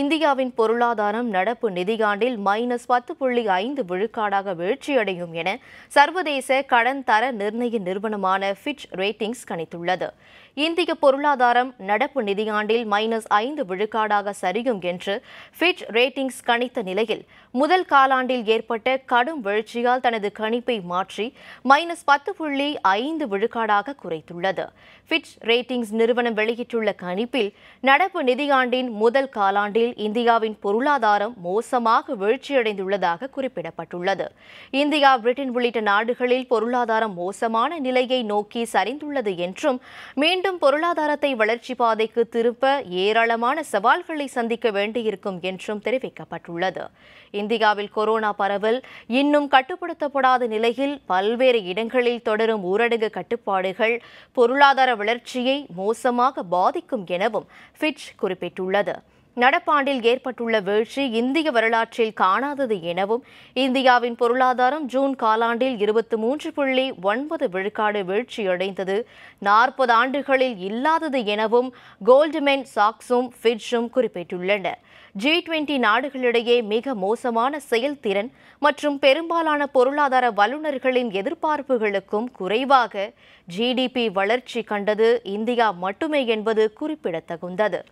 இந்தியாவின் பொருளாதாரம் நடப்பு நிதியாண்டில் மைனஸ் பத்து புள்ளி ஐந்து விழுக்காடாக வீழ்ச்சியடையும் என சர்வதேச கடன் தர நிர்ணய நிறுவனமான ஃபிட்ச் ரேட்டிங்ஸ் கணித்துள்ளது இந்திய பொருளாதாரம் நடப்பு நிதியாண்டில் மைனஸ் ஐந்து விழுக்காடாக சரியும் என்று ஃபிட்ச் ரேட்டிங்ஸ் கணித்த நிலையில் முதல் காலாண்டில் ஏற்பட்ட கடும் வீழ்ச்சியால் தனது கணிப்பை மாற்றி மைனஸ் பத்து புள்ளி ஐந்து விழுக்காடாக குறைத்துள்ளது ஃபிட்ச் ரேட்டிங்ஸ் நிறுவனம் வெளியிட்டுள்ள கணிப்பில் நடப்பு நிதியாண்டின் முதல் காலாண்டில் நிலையில் இந்தியாவின் பொருளாதாரம் மோசமாக வீழ்ச்சியடைந்துள்ளதாக குறிப்பிடப்பட்டுள்ளது இந்தியா பிரிட்டன் உள்ளிட்ட நாடுகளில் பொருளாதாரம் மோசமான நிலையை நோக்கி சரிந்துள்ளது என்றும் மீண்டும் பொருளாதாரத்தை வளர்ச்சி பாதைக்கு திருப்ப ஏராளமான சவால்களை சந்திக்க வேண்டியிருக்கும் என்றும் தெரிவிக்கப்பட்டுள்ளது இந்தியாவில் கொரோனா பரவல் இன்னும் கட்டுப்படுத்தப்படாத நிலையில் பல்வேறு இடங்களில் தொடரும் ஊரடங்கு கட்டுப்பாடுகள் பொருளாதார வளர்ச்சியை மோசமாக பாதிக்கும் எனவும் ஃபிட்ச் குறிப்பிட்டுள்ளது நடப்பாண்டில் ஏற்பட்டுள்ள வீழ்ச்சி இந்திய வரலாற்றில் காணாதது எனவும் இந்தியாவின் பொருளாதாரம் ஜூன் காலாண்டில் இருபத்தி மூன்று புள்ளி ஒன்பது விழுக்காடு வீழ்ச்சியடைந்தது நாற்பது ஆண்டுகளில் இல்லாதது எனவும் கோல்டுமென் சாக்ஸும் ஃபிட்ஜும் குறிப்பிட்டுள்ளன ஜி டுவெண்டி நாடுகளிடையே மிக மோசமான செயல்திறன் மற்றும் பெரும்பாலான பொருளாதார வல்லுநர்களின் எதிர்பார்ப்புகளுக்கும் குறைவாக ஜிடிபி வளர்ச்சி கண்டது இந்தியா மட்டுமே என்பது குறிப்பிடத்தகுந்தது